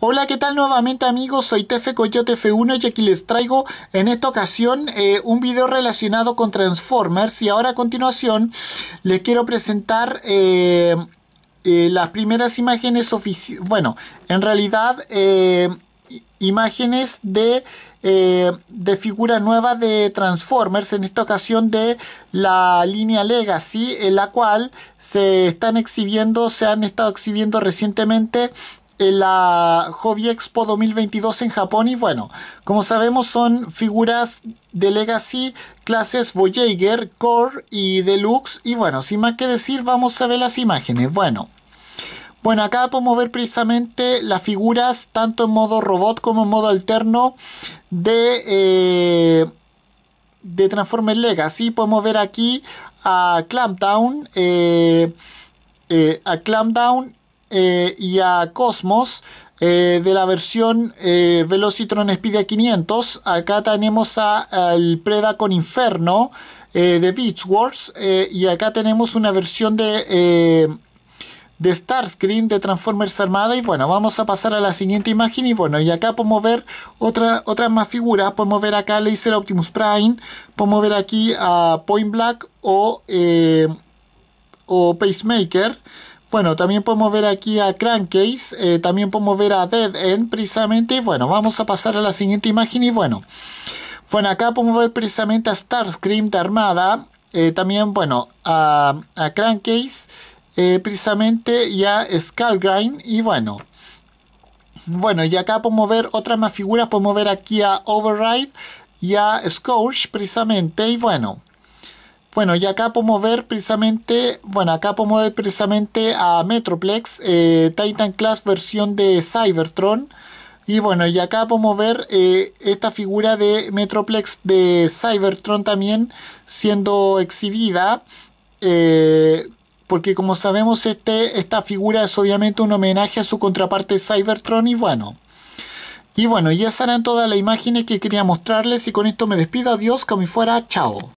Hola, ¿qué tal nuevamente amigos? Soy Tefe Coyote F1 y aquí les traigo en esta ocasión eh, un video relacionado con Transformers y ahora a continuación les quiero presentar eh, eh, las primeras imágenes oficiales, bueno, en realidad imágenes de, figura de figuras nuevas de Transformers, en esta ocasión de la línea Legacy, en la cual se están exhibiendo, se han estado exhibiendo recientemente en la Hobby Expo 2022 en Japón y bueno, como sabemos son figuras de Legacy, clases Voyager, Core y Deluxe y bueno, sin más que decir vamos a ver las imágenes. Bueno. Bueno, acá podemos ver precisamente las figuras, tanto en modo robot como en modo alterno, de, eh, de Transformers Legacy. Podemos ver aquí a Clampdown, eh, eh, a Clampdown eh, y a Cosmos eh, de la versión Velocitron Speed 500. Acá tenemos al Preda con Inferno eh, de Beach Wars y acá tenemos una versión de de Starscreen de Transformers Armada y bueno, vamos a pasar a la siguiente imagen y bueno, y acá podemos ver otra, otras más figuras, podemos ver acá Laser Optimus Prime, podemos ver aquí a Point Black o, o Pacemaker bueno, también podemos ver aquí a Crankcase, eh, también podemos ver a Dead End precisamente. Y bueno, vamos a pasar a la siguiente imagen y bueno. Bueno, acá podemos ver precisamente a Starscream de Armada, eh, también, bueno, a, a Crankcase, eh, precisamente, y a Skullgrind, y bueno. Bueno, y acá podemos ver otras más figuras, podemos ver aquí a Override y a Scourge, precisamente, y bueno. Bueno, y acá podemos ver precisamente, bueno, acá podemos ver precisamente a Metroplex, eh, Titan Class versión de Cybertron. Y bueno, y acá podemos ver eh, esta figura de Metroplex de Cybertron también siendo exhibida. Eh, porque como sabemos, este, esta figura es obviamente un homenaje a su contraparte Cybertron y bueno. Y bueno, y esas eran todas las imágenes que quería mostrarles y con esto me despido, adiós, como fuera, chao.